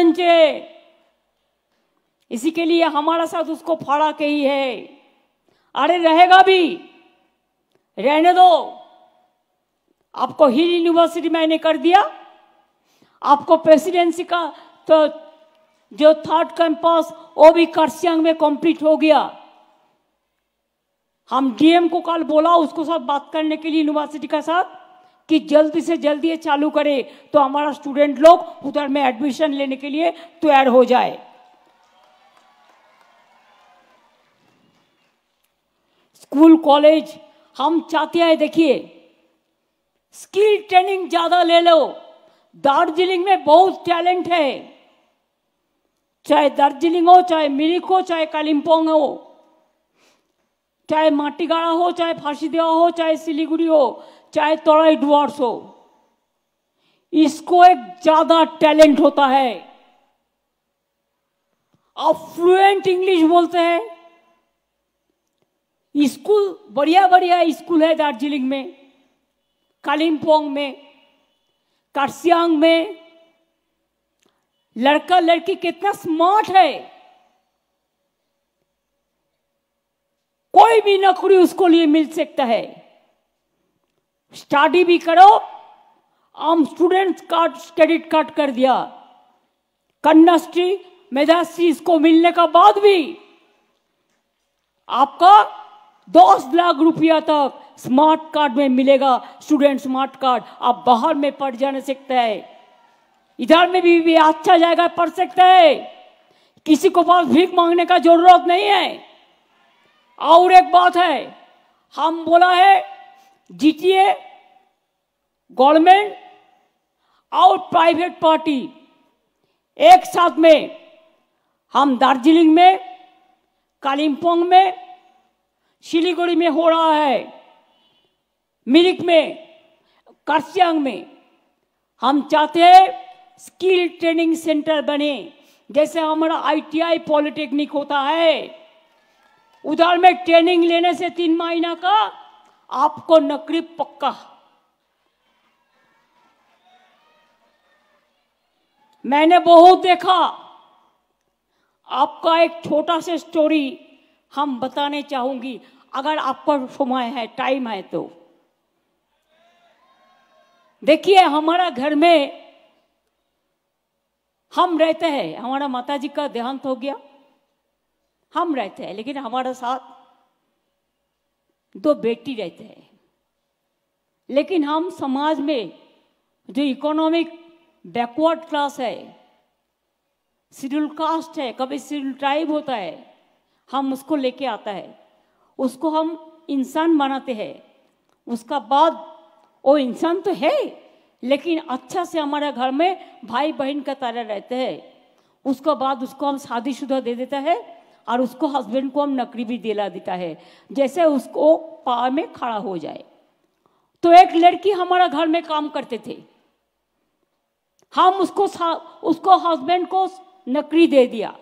संजय इसी के लिए हमारा साथ उसको फाड़ा के ही है अरे रहेगा भी रहने दो आपको हिल यूनिवर्सिटी मैंने कर दिया आपको प्रेसिडेंसी का तो जो थर्ड कैंपस वो भी करसियांग में कंप्लीट हो गया हम डीएम को कल बोला उसको साथ बात करने के लिए यूनिवर्सिटी का साथ कि जल्दी से जल्दी ये चालू करें तो हमारा स्टूडेंट लोग उधर में एडमिशन लेने के लिए तैयार हो जाए स्कूल कॉलेज हम चाहते हैं देखिए स्किल ट्रेनिंग ज़्यादा ले लो दार्जिलिंग में बहुत टैलेंट है चाहे दार्जिलिंग हो चाहे मिरिक हो चाहे कालिम्पोंग हो चाहे माटीगाड़ा हो चाहे फांसीदेवा हो चाहे सिलीगुड़ी हो चाहे थोड़ा एडवांस हो इसको एक ज्यादा टैलेंट होता है आप फ्लुएंट इंग्लिश बोलते हैं स्कूल बढ़िया बढ़िया स्कूल है दार्जिलिंग में कालिम्पोंग में कार्सियांग में लड़का लड़की कितना स्मार्ट है कोई भी नौकरी उसको लिए मिल सकता है स्टडी भी करो हम स्टूडेंट्स कार्ड क्रेडिट कार्ड कर दिया कन्याश्री मेधाश्री इसको मिलने का बाद भी आपका दस लाख रुपया तक स्मार्ट कार्ड में मिलेगा स्टूडेंट स्मार्ट कार्ड आप बाहर में पढ़ जाने सकते हैं इधर में भी, भी अच्छा जाएगा पढ़ सकते हैं किसी को पास भीख मांगने का जरूरत नहीं है और एक बात है हम बोला है जीटीए गवर्नमेंट और प्राइवेट पार्टी एक साथ में हम दार्जिलिंग में कालिम्पोंग में सिलीगुड़ी में हो रहा है मिरिक में करसियांग में हम चाहते हैं स्किल ट्रेनिंग सेंटर बने जैसे हमारा आईटीआई पॉलिटेक्निक होता है उधर में ट्रेनिंग लेने से तीन महीना का आपको नकली पक्का मैंने बहुत देखा आपका एक छोटा सा स्टोरी हम बताने चाहूंगी अगर आपका समय है टाइम है तो देखिए हमारा घर में हम रहते हैं हमारा माताजी का देहांत हो गया हम रहते हैं लेकिन हमारा साथ दो बेटी रहते हैं लेकिन हम समाज में जो इकोनॉमिक बैकवर्ड क्लास है शेड्यूल कास्ट है कभी शेड्यूल ट्राइब होता है हम उसको लेके आता है उसको हम इंसान बनाते हैं उसका बाद वो इंसान तो है लेकिन अच्छा से हमारे घर में भाई बहन का तारा रहते हैं उसका बाद उसको हम शादीशुदा दे देता है और उसको हस्बैंड को हम नकरी भी दिला देता है जैसे उसको पा में खड़ा हो जाए तो एक लड़की हमारा घर में काम करते थे हम उसको उसको हस्बैंड को नौकरी दे दिया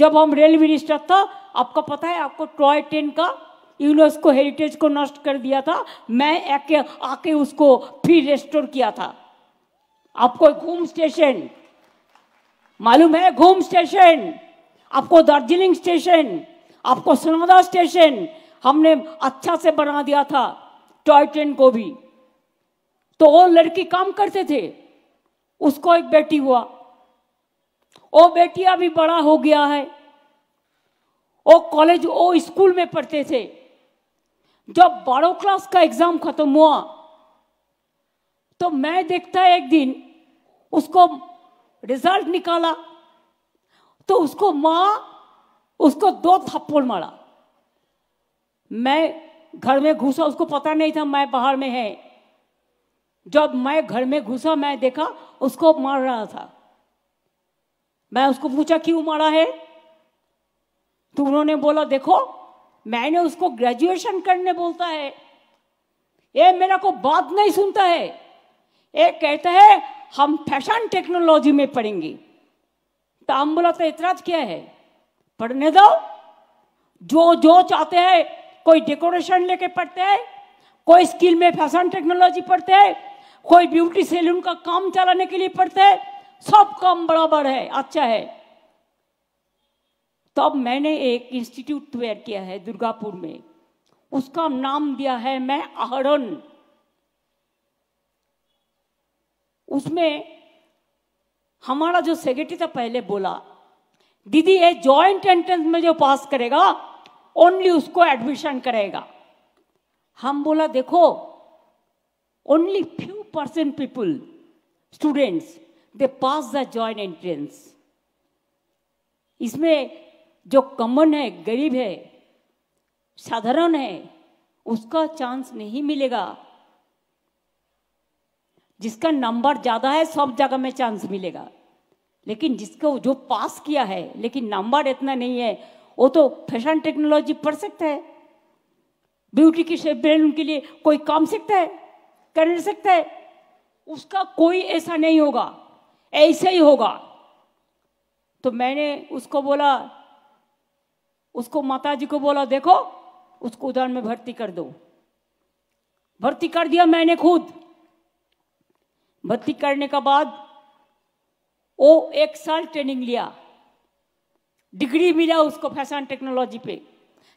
जब हम रेल मिनिस्टर था आपको पता है आपको टॉय ट्रेन का यूनेस्को हेरिटेज को नष्ट कर दिया था मैं आके आके उसको फिर रेस्टोर किया था आपको घूम स्टेशन मालूम है घूम स्टेशन आपको दार्जिलिंग स्टेशन आपको सोनवदा स्टेशन हमने अच्छा से बना दिया था टॉय ट्रेन को भी तो वो लड़की काम करते थे उसको एक बेटी हुआ वो बेटिया भी बड़ा हो गया है वो कॉलेज वो स्कूल में पढ़ते थे जब बारह क्लास का एग्जाम खत्म हुआ तो मैं देखता है एक दिन उसको रिजल्ट निकाला तो उसको मां उसको दो थप्पड़ मारा मैं घर में घुसा उसको पता नहीं था मैं बाहर में है जब मैं घर में घुसा मैं देखा उसको मार रहा था मैं उसको पूछा क्यों मारा है तो उन्होंने बोला देखो मैंने उसको ग्रेजुएशन करने बोलता है ये मेरा को बात नहीं सुनता है ये कहता है हम फैशन टेक्नोलॉजी में पढ़ेंगे ताम्बुलत का इतराज किया है पढ़ने दो जो जो चाहते हैं कोई डेकोरेशन लेके पढ़ते हैं कोई स्किल में फैशन टेक्नोलॉजी पढ़ते हैं कोई ब्यूटी सैलून का काम चलाने के लिए पढ़ते हैं सब काम बराबर है अच्छा है तब मैंने एक इंस्टीट्यूट तैयार किया है दुर्गापुर में उसका नाम दिया है मैं आहरण उसमें हमारा जो सेक्रेटरी था पहले बोला दीदी ये जॉइंट एंट्रेंस में जो पास करेगा ओनली उसको एडमिशन करेगा हम बोला देखो only few percent people students they pass the joint entrance इसमें जो कमन है गरीब है साधारण है उसका चांस नहीं मिलेगा जिसका नंबर ज़्यादा है सब जगह में चांस मिलेगा लेकिन जिसको जो पास किया है लेकिन नंबर इतना नहीं है वो तो फैशन टेक्नोलॉजी पढ़ सकता है ब्यूटी की ब्रेन के लिए कोई काम सीखता है कर सकता है उसका कोई ऐसा नहीं होगा ऐसे ही होगा तो मैंने उसको बोला उसको माता जी को बोला देखो उसको उदाहरण में भर्ती कर दो भर्ती कर दिया मैंने खुद भर्ती करने के बाद वो एक साल ट्रेनिंग लिया डिग्री मिला उसको फैशन टेक्नोलॉजी पे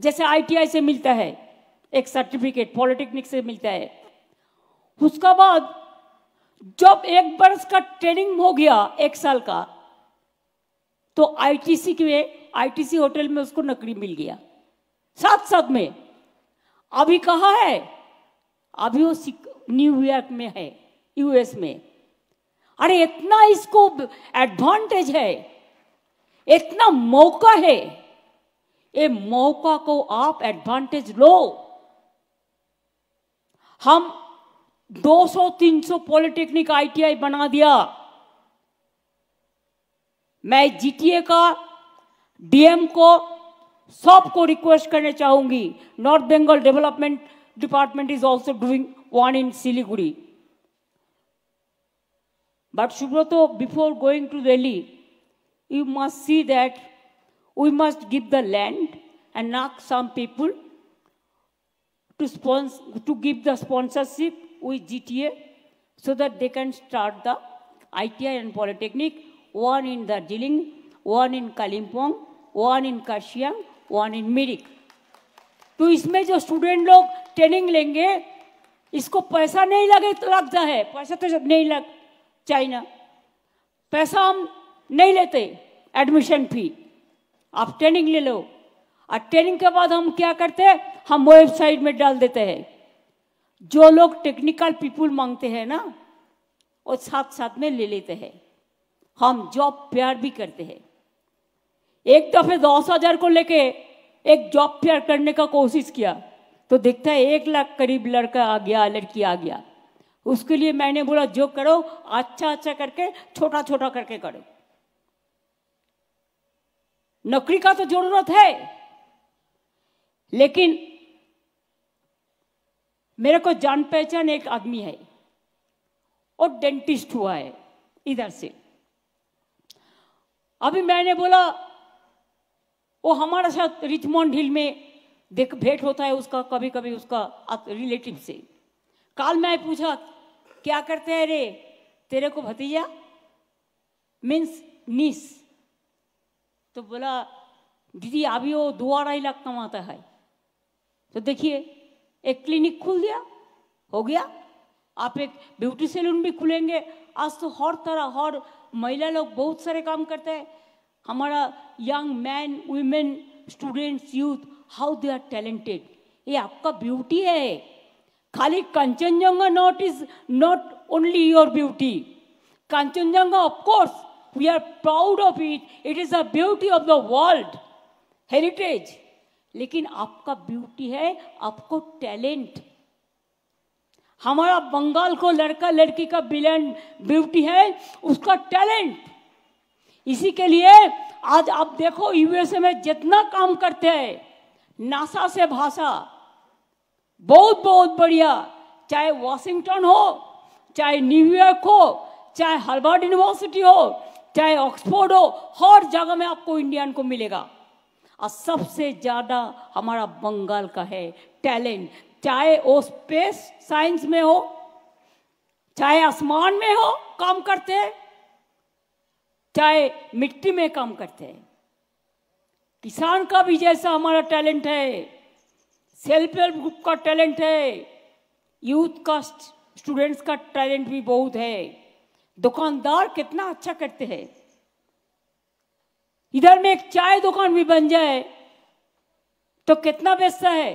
जैसे आईटीआई से मिलता है एक सर्टिफिकेट पॉलिटेक्निक से मिलता है उसका बाद जब एक वर्ष का ट्रेनिंग हो गया एक साल का तो आईटीसी के आईटीसी होटल में उसको नौकरी मिल गया साथ साथ में अभी कहा है अभी वो न्यूयॉर्क में है यूएस में अरे इतना इसको एडवांटेज है इतना मौका है ये मौका को आप एडवांटेज लो हम 200-300 पॉलिटेक्निक आईटीआई बना दिया मैं जीटीए का डीएम को सबको रिक्वेस्ट करने चाहूंगी north Bengal development department is also doing one in Siliguri But Subroto, before going to Delhi, you must see that we must give the land and knock some people to, sponsor, to give the sponsorship with GTA so that they can start the ITI and Polytechnic, one in the Darjeeling, one in Kalimpong, one in Kashyang, one in Mirik. तो इसमें जो student लोग training लेंगे इसको पैसा नहीं लगे तो लगता है पैसा तो नहीं लग चाइना पैसा हम नहीं लेते एडमिशन फी आप ट्रेनिंग ले लो और ट्रेनिंग के बाद हम क्या करते हैं हम वेबसाइट में डाल देते हैं जो लोग टेक्निकल पीपुल मांगते हैं ना वो साथ साथ में ले लेते हैं हम जॉब प्यार भी करते हैं एक दफे दस हजार को लेके एक जॉब प्यार करने का कोशिश किया तो देखता है एक लाख करीब लड़का आ गया लड़की आ गया उसके लिए मैंने बोला जो करो अच्छा अच्छा करके छोटा छोटा करके करो नौकरी का तो जरूरत है लेकिन मेरे को जान पहचान एक आदमी है और डेंटिस्ट हुआ है इधर से अभी मैंने बोला वो हमारे साथ रिचमोंड हिल में देख भेंट होता है उसका कभी कभी उसका रिलेटिव से काल मैं पूछा क्या करते हैं रे तेरे को भतीजा मीन्स नीस तो बोला दीदी अभी वो दो अढ़ाई लाख कमाता है तो देखिए एक क्लिनिक खुल दिया हो गया आप एक ब्यूटी सैलून भी खुलेंगे आज तो हर तरह हर महिला लोग बहुत सारे काम करते हैं हमारा young man women students youth how they are talented ये आपका ब्यूटी है खाली Kanchenjunga not is not only your beauty. Kanchenjunga, of course, we are proud of it. It is a beauty of the world, heritage. लेकिन आपका beauty है आपको talent हमारा बंगाल को लड़का लड़की का ब्रिलियंट ब्यूटी है उसका टैलेंट इसी के लिए आज आप देखो यूएसए में जितना काम करते हैं नासा से भाषा बहुत बहुत बढ़िया चाहे वॉशिंगटन हो चाहे न्यूयॉर्क हो चाहे हार्वर्ड यूनिवर्सिटी हो चाहे ऑक्सफोर्ड हो हर जगह में आपको इंडियन को मिलेगा और सबसे ज़्यादा हमारा बंगाल का है टैलेंट चाहे वो स्पेस साइंस में हो चाहे आसमान में हो काम करते हैं चाहे मिट्टी में काम करते हैं किसान का भी जैसा हमारा टैलेंट है सेल्फ हेल्प ग्रुप का टैलेंट है यूथ का स्टूडेंट्स का टैलेंट भी बहुत है दुकानदार कितना अच्छा करते हैं इधर में एक चाय दुकान भी बन जाए तो कितना बेचता है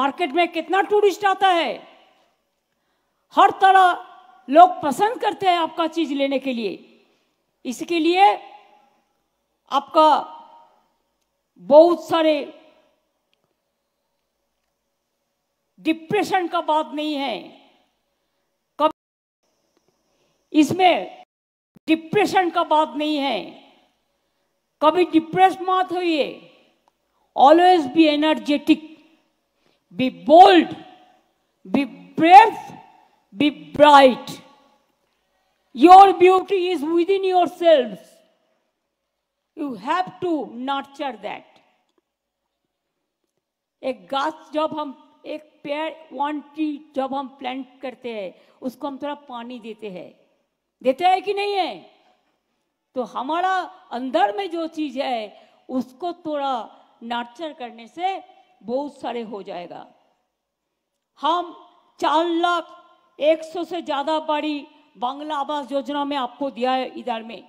मार्केट में कितना टूरिस्ट आता है हर तरह लोग पसंद करते हैं आपका चीज लेने के लिए इसके लिए आपका बहुत सारे डिप्रेशन का बात नहीं है कभी इसमें डिप्रेशन का बात नहीं है कभी डिप्रेस मत होइए always be energetic be bold be brave be bright your beauty is within yourself you have to nurture that एक गाछ जब हम एक पेड़ वन ट्री जब हम प्लांट करते हैं उसको हम थोड़ा पानी देते हैं देते हैं कि नहीं है तो हमारा अंदर में जो चीज है उसको थोड़ा नर्चर करने से बहुत सारे हो जाएगा हम चार लाख एक सौ से ज़्यादा बड़ी बांग्ला आवास योजना में आपको दिया है इधर में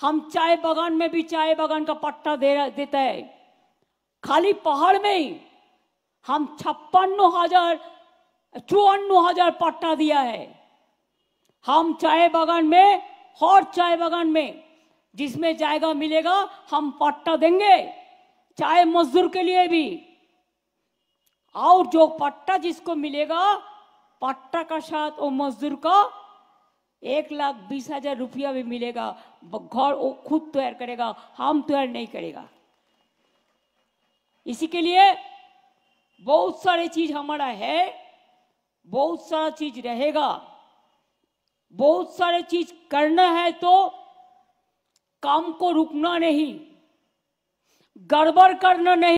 हम चाय बागान में भी चाय बागान का पट्टा दे देता है खाली पहाड़ में ही हम छप्पन हजार चौवन हजार पट्टा दिया है हम चाय बागान में हर चाय बागान में जिसमें जायगा मिलेगा हम पट्टा देंगे चाय मजदूर के लिए भी और जो पट्टा जिसको मिलेगा पट्टा का साथ वो मजदूर का एक लाख बीस हजार रुपया भी मिलेगा घर वो खुद तैयार करेगा हम तैयार नहीं करेगा इसी के लिए बहुत सारे चीज हमारा है बहुत सारा चीज रहेगा बहुत सारे चीज करना है तो काम को रुकना नहीं गड़बड़ करना नहीं